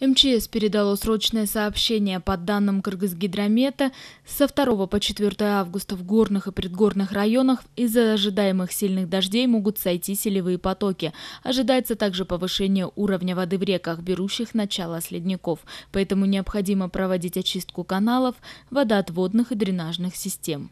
МЧС передало срочное сообщение. По данным Кыргызгидромета, со 2 по 4 августа в горных и предгорных районах из-за ожидаемых сильных дождей могут сойти селевые потоки. Ожидается также повышение уровня воды в реках, берущих начало с ледников. Поэтому необходимо проводить очистку каналов, водоотводных и дренажных систем.